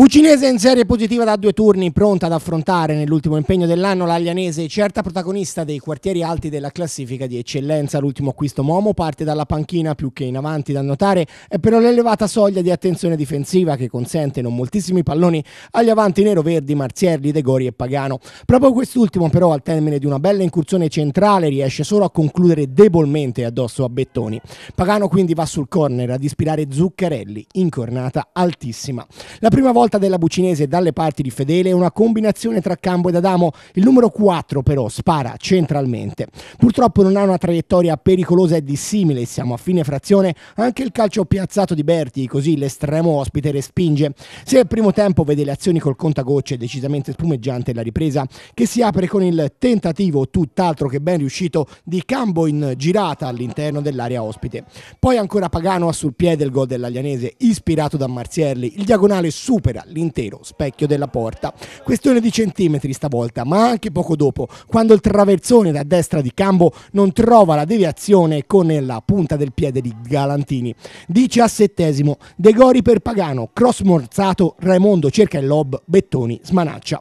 Bucinese in serie positiva da due turni, pronta ad affrontare nell'ultimo impegno dell'anno l'Aglianese, certa protagonista dei quartieri alti della classifica di eccellenza. L'ultimo acquisto Momo parte dalla panchina più che in avanti da notare, è eh, però l'elevata soglia di attenzione difensiva che consente non moltissimi palloni agli avanti nero-verdi Marzierli, De Gori e Pagano. Proprio quest'ultimo però al termine di una bella incursione centrale riesce solo a concludere debolmente addosso a Bettoni. Pagano quindi va sul corner ad ispirare Zuccarelli, incornata altissima. La prima volta volta della Bucinese dalle parti di Fedele è una combinazione tra Cambo ed Adamo. Il numero 4 però spara centralmente. Purtroppo non ha una traiettoria pericolosa e dissimile, siamo a fine frazione, anche il calcio piazzato di Berti, così l'estremo ospite respinge. Se al primo tempo vede le azioni col contagocce decisamente spumeggiante la ripresa, che si apre con il tentativo tutt'altro che ben riuscito di Cambo in girata all'interno dell'area ospite. Poi ancora Pagano ha sul piede il gol dell'Aglianese, ispirato da Marzielli, Il diagonale supera sfera l'intero specchio della porta. Questione di centimetri stavolta, ma anche poco dopo, quando il traversone da destra di Cambo non trova la deviazione con la punta del piede di Galantini. Diciassettesimo, De Gori per Pagano, cross morzato, Raimondo cerca il lob, Bettoni smanaccia.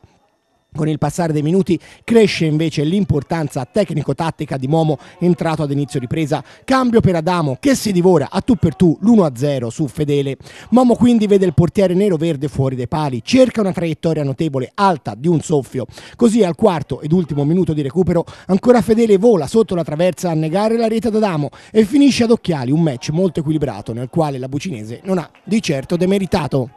Con il passare dei minuti cresce invece l'importanza tecnico-tattica di Momo entrato ad inizio ripresa. Cambio per Adamo che si divora a tu per tu l'1-0 su Fedele. Momo quindi vede il portiere nero-verde fuori dai pali, cerca una traiettoria notevole alta di un soffio. Così al quarto ed ultimo minuto di recupero ancora Fedele vola sotto la traversa a negare la rete ad Adamo e finisce ad occhiali un match molto equilibrato nel quale la Bucinese non ha di certo demeritato.